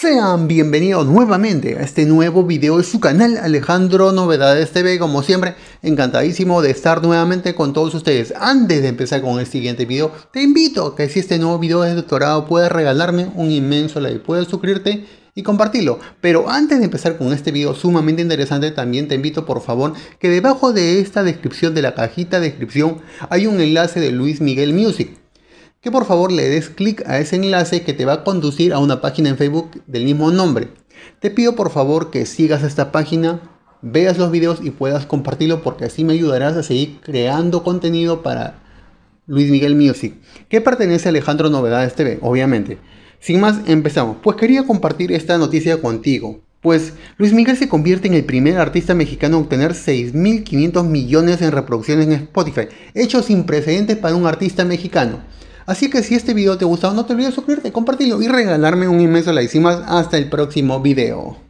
Sean bienvenidos nuevamente a este nuevo video de su canal Alejandro Novedades TV. Como siempre, encantadísimo de estar nuevamente con todos ustedes. Antes de empezar con el siguiente video, te invito a que si este nuevo video es de doctorado puedes regalarme un inmenso like, puedes suscribirte y compartirlo. Pero antes de empezar con este video sumamente interesante, también te invito por favor que debajo de esta descripción de la cajita de descripción hay un enlace de Luis Miguel Music que por favor le des clic a ese enlace que te va a conducir a una página en Facebook del mismo nombre. Te pido por favor que sigas esta página, veas los videos y puedas compartirlo porque así me ayudarás a seguir creando contenido para Luis Miguel Music, que pertenece a Alejandro Novedades TV, obviamente. Sin más, empezamos. Pues quería compartir esta noticia contigo. Pues Luis Miguel se convierte en el primer artista mexicano a obtener 6.500 millones en reproducciones en Spotify, hecho sin precedentes para un artista mexicano. Así que si este video te ha gustado, no te olvides suscribirte, compartirlo y regalarme un inmenso like. Sin más, hasta el próximo video.